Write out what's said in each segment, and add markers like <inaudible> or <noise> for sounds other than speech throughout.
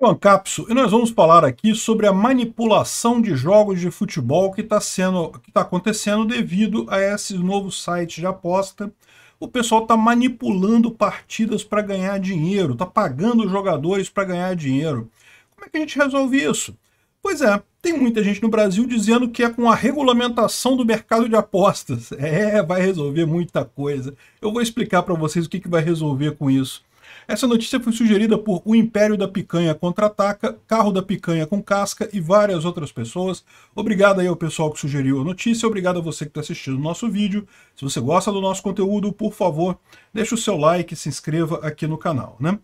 No Capso, e nós vamos falar aqui sobre a manipulação de jogos de futebol que está tá acontecendo devido a esse novo site de aposta. O pessoal está manipulando partidas para ganhar dinheiro, está pagando jogadores para ganhar dinheiro. Como é que a gente resolve isso? Pois é, tem muita gente no Brasil dizendo que é com a regulamentação do mercado de apostas. <laughs> É, vai resolver muita coisa. Eu vou explicar para vocês o que, que vai resolver com isso. Essa notícia foi sugerida por O Império da Picanha Contra-Ataca, Carro da Picanha com Casca e várias outras pessoas. Obrigado aí ao pessoal que sugeriu a notícia, obrigado a você que está assistindo o nosso vídeo. Se você gosta do nosso conteúdo, por favor, deixe o seu like e se inscreva aqui no canal, né?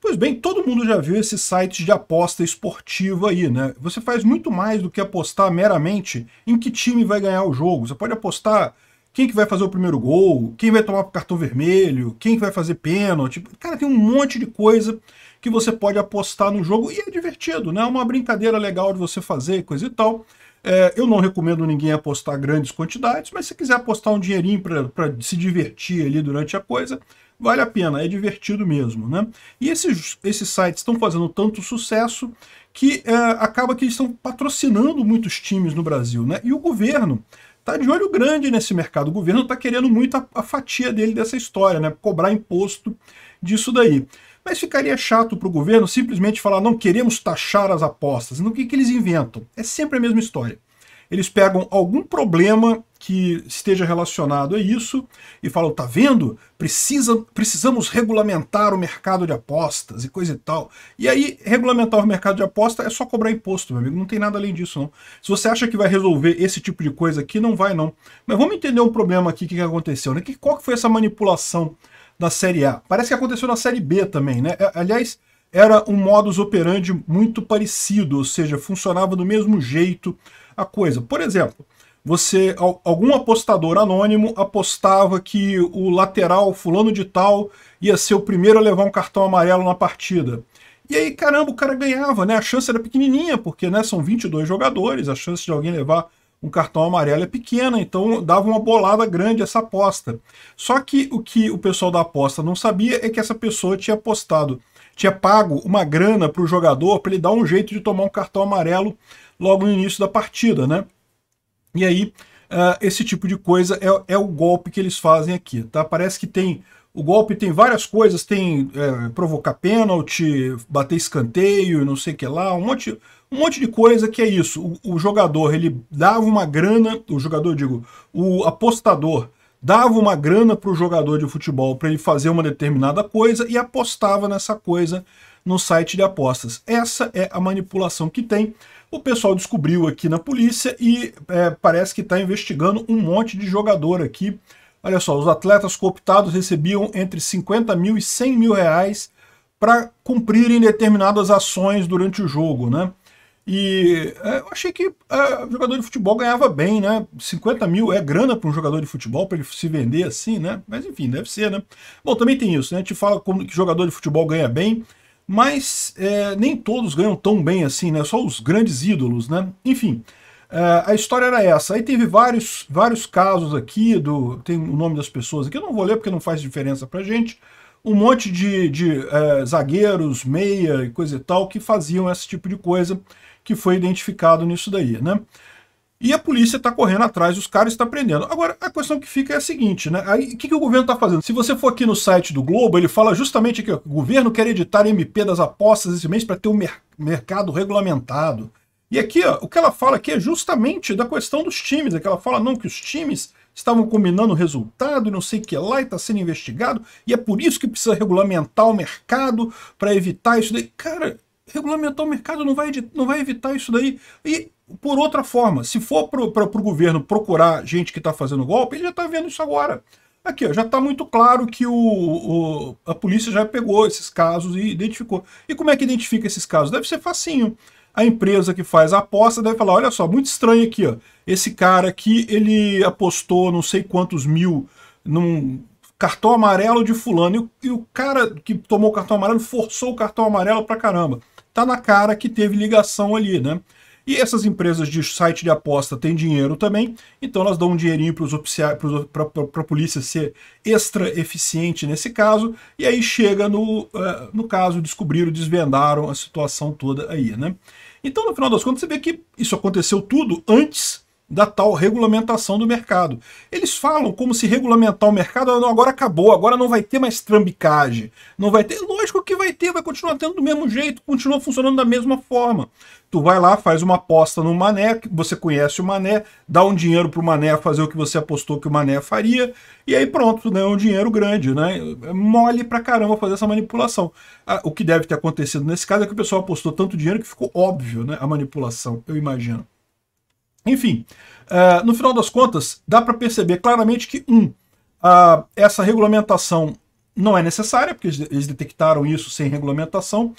Pois bem, todo mundo já viu esses sites de aposta esportiva aí, né? Você faz muito mais do que apostar meramente em que time vai ganhar o jogo. Você pode apostar quem que vai fazer o primeiro gol, quem vai tomar o cartão vermelho, quem que vai fazer pênalti. Cara, tem um monte de coisa que você pode apostar no jogo e é divertido, né? É uma brincadeira legal de você fazer, coisa e tal. É, eu não recomendo ninguém apostar grandes quantidades, mas se quiser apostar um dinheirinho para se divertir ali durante a coisa, vale a pena, é divertido mesmo, né? E esses, esses sites estão fazendo tanto sucesso que é, acaba que eles estão patrocinando muitos times no Brasil, né? E o governo está de olho grande nesse mercado. O governo está querendo muito a, a, fatia dele dessa história, né? Cobrar imposto disso daí. Mas ficaria chato para o governo simplesmente falar não queremos taxar as apostas. no o que, que eles inventam? É sempre a mesma história eles pegam algum problema que esteja relacionado a isso e falam, tá vendo? Precisa, precisamos regulamentar o mercado de apostas e coisa e tal. E aí, regulamentar o mercado de aposta é só cobrar imposto, meu amigo, não tem nada além disso, não. Se você acha que vai resolver esse tipo de coisa aqui, não vai, não. Mas vamos entender um problema aqui, o que, que aconteceu, né? Que, qual que foi essa manipulação da Série A? Parece que aconteceu na Série B também, né? Aliás, era um modus operandi muito parecido, ou seja, funcionava do mesmo jeito, a coisa. Por exemplo, você algum apostador anônimo apostava que o lateral fulano de tal ia ser o primeiro a levar um cartão amarelo na partida. E aí, caramba, o cara ganhava, né? A chance era pequenininha, porque né, são 22 jogadores, a chance de alguém levar um cartão amarelo é pequena, então dava uma bolada grande essa aposta. Só que o que o pessoal da aposta não sabia é que essa pessoa tinha apostado tinha pago uma grana para o jogador para ele dar um jeito de tomar um cartão amarelo logo no início da partida, né? E aí, uh, esse tipo de coisa é, é, o golpe que eles fazem aqui, tá? Parece que tem... O golpe tem várias coisas, tem é, provocar pênalti, bater escanteio, não sei o que lá, um monte, um monte de coisa que é isso. O, o jogador, ele dava uma grana, o jogador, digo, o apostador dava uma grana para o jogador de futebol para ele fazer uma determinada coisa e apostava nessa coisa no site de apostas. Essa é a manipulação que tem. O pessoal descobriu aqui na polícia e é, parece que está investigando um monte de jogador aqui. Olha só, os atletas cooptados recebiam entre 50 mil e 100 mil reais para cumprirem determinadas ações durante o jogo, né? E é, eu achei que é, jogador de futebol ganhava bem, né? 50 mil é grana para um jogador de futebol, para ele se vender assim, né? Mas enfim, deve ser, né? Bom, também tem isso, né? A gente fala como que jogador de futebol ganha bem, mas é, nem todos ganham tão bem assim, né? Só os grandes ídolos, né? Enfim, é, a história era essa. Aí teve vários, vários casos aqui, do tem o nome das pessoas aqui, eu não vou ler porque não faz diferença para gente, um monte de, de é, zagueiros, meia e coisa e tal, que faziam esse tipo de coisa, que foi identificado nisso daí, né? E a polícia está correndo atrás, os caras estão tá prendendo. Agora, a questão que fica é a seguinte, né? Aí, o que, que o governo está fazendo? Se você for aqui no site do Globo, ele fala justamente aqui, o governo quer editar MP das apostas esse mês para ter o um mer mercado regulamentado. E aqui, ó, o que ela fala aqui é justamente da questão dos times. É que ela fala, não, que os times estavam combinando o resultado e não sei o que lá e está sendo investigado. E é por isso que precisa regulamentar o mercado para evitar isso daí. Cara, regulamentar o mercado não vai, não vai evitar isso daí. E, por outra forma, se for para o governo procurar gente que está fazendo golpe, ele já está vendo isso agora. Aqui, ó, já está muito claro que o, o, a polícia já pegou esses casos e identificou. E como é que identifica esses casos? Deve ser facinho. A empresa que faz a aposta deve falar, olha só, muito estranho aqui, ó. Esse cara aqui, ele apostou não sei quantos mil num, cartão amarelo de fulano. E o, e o cara que tomou o cartão amarelo forçou o cartão amarelo pra caramba. Tá na cara que teve ligação ali, né? E essas empresas de site de aposta têm dinheiro também, então elas dão um dinheirinho para os para a polícia ser extra eficiente nesse caso, e aí chega no, uh, no caso, descobriram, desvendaram a situação toda aí, né? Então, no final das contas, você vê que isso aconteceu tudo antes da tal regulamentação do mercado. Eles falam como se regulamentar o mercado ah, agora acabou, agora não vai ter mais trambicagem. Não vai ter, lógico que vai ter, vai continuar tendo do mesmo jeito, continua funcionando da mesma forma. Tu vai lá, faz uma aposta no mané, você conhece o mané, dá um dinheiro pro mané fazer o que você apostou que o mané faria, e aí pronto, tu ganhou um dinheiro grande, né? É mole pra caramba fazer essa manipulação. Ah, o que deve ter acontecido nesse caso é que o pessoal apostou tanto dinheiro que ficou óbvio, né, a manipulação, eu imagino. Enfim, uh, no final das contas, dá para perceber claramente que, um, uh, essa regulamentação não é necessária, porque eles detectaram isso sem regulamentação,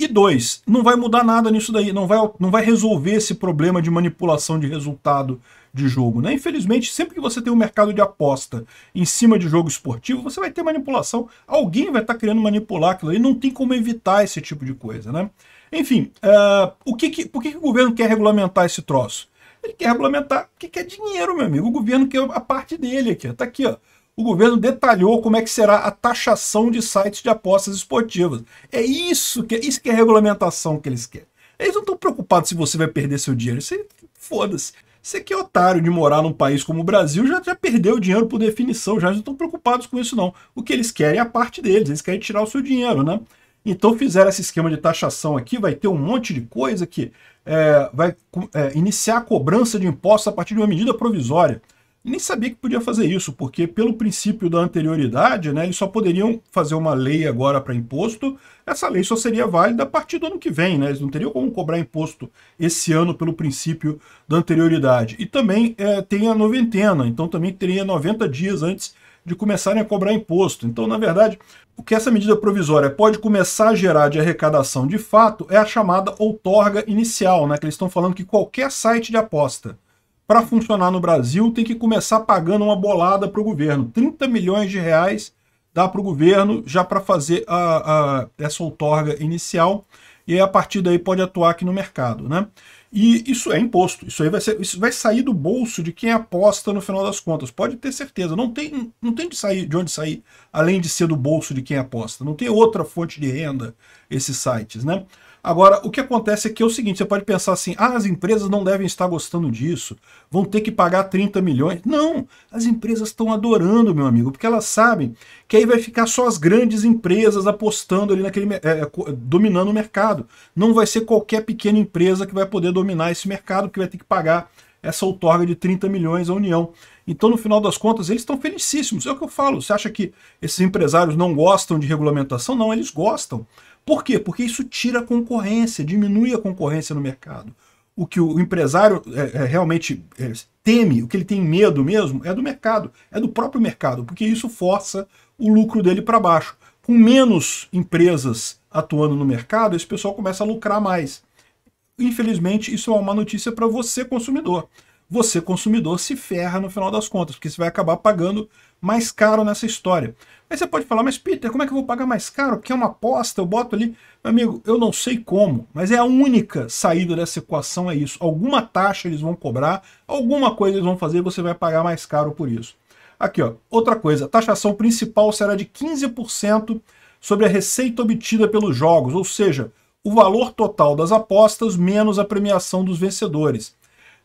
e dois, não vai mudar nada nisso daí, não vai, não vai resolver esse problema de manipulação de resultado de jogo. Né? Infelizmente, sempre que você tem um mercado de aposta em cima de jogo esportivo, você vai ter manipulação. Alguém vai estar tá querendo manipular aquilo ali, não tem como evitar esse tipo de coisa. Né? Enfim, uh, o que que, por que, que o governo quer regulamentar esse troço? Ele quer regulamentar porque quer dinheiro, meu amigo. O governo quer a parte dele aqui. Tá aqui, ó. O governo detalhou como é que será a taxação de sites de apostas esportivas. É isso que, isso que é a regulamentação que eles querem. Eles não estão preocupados se você vai perder seu dinheiro. Você foda-se. Você que é otário de morar num país como o Brasil já, já perdeu dinheiro por definição, já não estão preocupados com isso, não. O que eles querem é a parte deles, eles querem tirar o seu dinheiro, né? Então fizeram esse esquema de taxação aqui, vai ter um monte de coisa que é, vai é, iniciar a cobrança de impostos a partir de uma medida provisória. nem sabia que podia fazer isso, porque pelo princípio da anterioridade, né, eles só poderiam fazer uma lei agora para imposto, essa lei só seria válida a partir do ano que vem, né, eles não teriam como cobrar imposto esse ano pelo princípio da anterioridade. E também é, tem a noventena, então também teria 90 dias antes de começarem a cobrar imposto. Então, na verdade, o que essa medida provisória pode começar a gerar de arrecadação de fato é a chamada outorga inicial, né? Que eles estão falando que qualquer site de aposta para funcionar no Brasil tem que começar pagando uma bolada para o governo. 30 milhões de reais dá para o governo já para fazer a, a, essa outorga inicial e a partir daí pode atuar aqui no mercado, né? E isso é imposto. Isso aí vai, ser, isso vai sair do bolso de quem aposta no final das contas. Pode ter certeza. Não tem, não tem de, sair, de onde sair, além de ser do bolso de quem aposta. Não tem outra fonte de renda esses sites, né? Agora, o que acontece é que é o seguinte, você pode pensar assim, ah, as empresas não devem estar gostando disso, vão ter que pagar 30 milhões. Não, as empresas estão adorando, meu amigo, porque elas sabem que aí vai ficar só as grandes empresas apostando ali naquele, é, dominando o mercado. Não vai ser qualquer pequena empresa que vai poder dominar esse mercado, que vai ter que pagar essa outorga de 30 milhões à União. Então, no final das contas, eles estão felicíssimos. É o que eu falo. Você acha que esses empresários não gostam de regulamentação? Não, eles gostam. Por quê? Porque isso tira a concorrência, diminui a concorrência no mercado. O que o empresário é, é, realmente é, teme, o que ele tem medo mesmo, é do mercado, é do próprio mercado, porque isso força o lucro dele para baixo. Com menos empresas atuando no mercado, esse pessoal começa a lucrar mais infelizmente, isso é uma notícia para você, consumidor. Você, consumidor, se ferra no final das contas, porque você vai acabar pagando mais caro nessa história. Aí você pode falar, mas Peter, como é que eu vou pagar mais caro? Porque é uma aposta, eu boto ali. Meu amigo, eu não sei como, mas é a única saída dessa equação é isso. Alguma taxa eles vão cobrar, alguma coisa eles vão fazer e você vai pagar mais caro por isso. Aqui, ó, outra coisa, a taxação principal será de 15% sobre a receita obtida pelos jogos, ou seja, o valor total das apostas menos a premiação dos vencedores.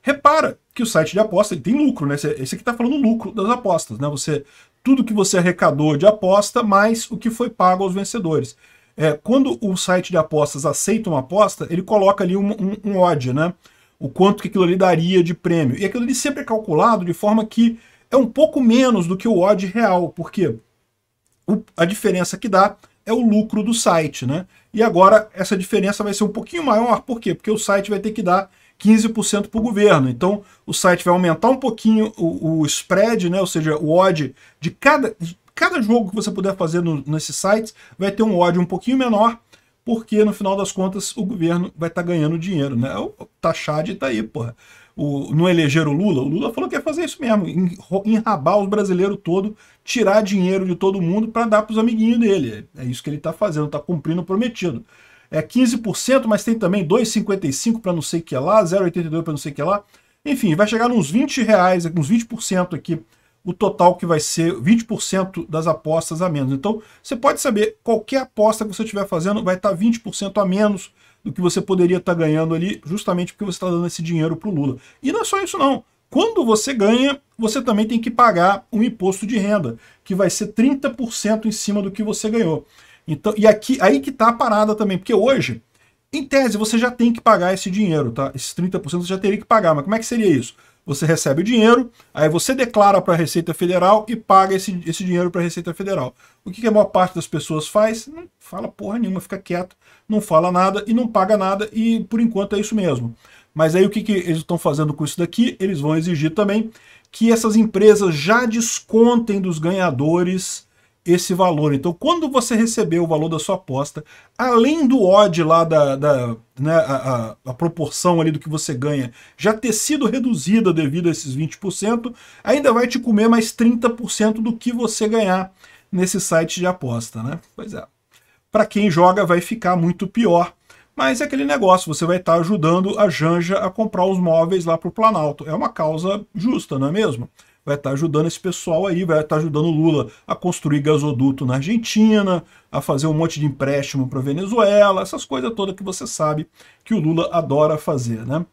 Repara que o site de aposta ele tem lucro, né? Esse aqui está falando lucro das apostas, né? Você tudo que você arrecadou de aposta mais o que foi pago aos vencedores. É, quando o site de apostas aceita uma aposta, ele coloca ali um, um, um odd, né? O quanto que aquilo ali daria de prêmio. E aquilo ali sempre é calculado de forma que é um pouco menos do que o odd real, porque o, a diferença que dá é o lucro do site, né? E agora essa diferença vai ser um pouquinho maior, por quê? Porque o site vai ter que dar 15% para o governo. Então o site vai aumentar um pouquinho o, o spread, né? ou seja, o odd de cada, de cada jogo que você puder fazer no, nesses sites, vai ter um odd um pouquinho menor, porque no final das contas o governo vai estar tá ganhando dinheiro. Né? É o taxade está aí, porra o, não eleger o Lula, o Lula falou que ia fazer isso mesmo, enrabar os brasileiros todo, tirar dinheiro de todo mundo para dar para os amiguinhos dele. É, é isso que ele está fazendo, está cumprindo o prometido. É 15%, mas tem também 2,55 para não sei o que lá, 0,82 para não sei o que lá. Enfim, vai chegar nos 20 reais, uns 20% aqui, o total que vai ser 20% das apostas a menos. Então, você pode saber, qualquer aposta que você estiver fazendo vai estar tá 20% a menos do que você poderia estar tá ganhando ali, justamente porque você está dando esse dinheiro para o Lula. E não é só isso não. Quando você ganha, você também tem que pagar um imposto de renda, que vai ser 30% em cima do que você ganhou. Então, e aqui aí que está a parada também, porque hoje, em tese, você já tem que pagar esse dinheiro, tá? Esses 30% você já teria que pagar, mas como é que seria isso? você recebe o dinheiro, aí você declara para a Receita Federal e paga esse, esse dinheiro para a Receita Federal. O que, que, a maior parte das pessoas faz? Não fala porra nenhuma, fica quieto, não fala nada e não paga nada, e por enquanto é isso mesmo. Mas aí o que, que eles estão fazendo com isso daqui? Eles vão exigir também que essas empresas já descontem dos ganhadores esse valor. Então, quando você receber o valor da sua aposta, além do odd lá da, da né, a, a, a, proporção ali do que você ganha já ter sido reduzida devido a esses 20%, ainda vai te comer mais 30% do que você ganhar nesse site de aposta, né? Pois é. Para quem joga vai ficar muito pior. Mas é aquele negócio, você vai estar tá ajudando a Janja a comprar os móveis lá para o Planalto. É uma causa justa, não é mesmo? vai estar tá ajudando esse pessoal aí, vai estar tá ajudando o Lula a construir gasoduto na Argentina, a fazer um monte de empréstimo para Venezuela, essas coisas todas que você sabe que o Lula adora fazer, né?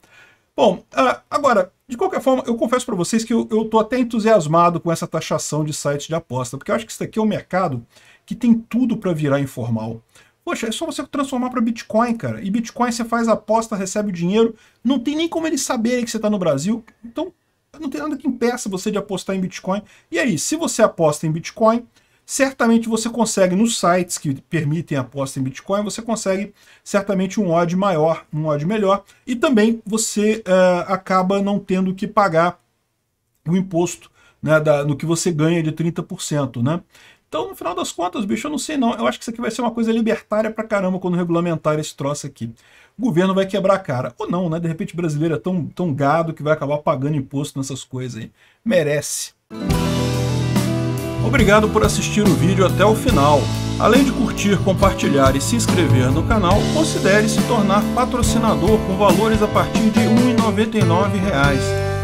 Bom, ah, agora, de qualquer forma, eu confesso para vocês que eu estou até entusiasmado com essa taxação de sites de aposta, porque eu acho que isso daqui é um mercado que tem tudo para virar informal. Poxa, é só você transformar para Bitcoin, cara. E Bitcoin você faz aposta, recebe o dinheiro, não tem nem como eles saberem que você está no Brasil. Então, não tem nada que impeça você de apostar em Bitcoin. E aí, se você aposta em Bitcoin, certamente você consegue, nos sites que permitem aposta em Bitcoin, você consegue certamente um odd maior, um odd melhor, e também você uh, acaba não tendo que pagar o imposto né, da, no que você ganha de 30%, né? Então, no final das contas, bicho, eu não sei não. Eu acho que isso aqui vai ser uma coisa libertária pra caramba quando regulamentar esse troço aqui o governo vai quebrar a cara. Ou não, né? De repente o brasileiro é tão, tão gado que vai acabar pagando imposto nessas coisas aí. Merece. Obrigado por assistir o vídeo até o final. Além de curtir, compartilhar e se inscrever no canal, considere se tornar patrocinador com valores a partir de R$ 1,99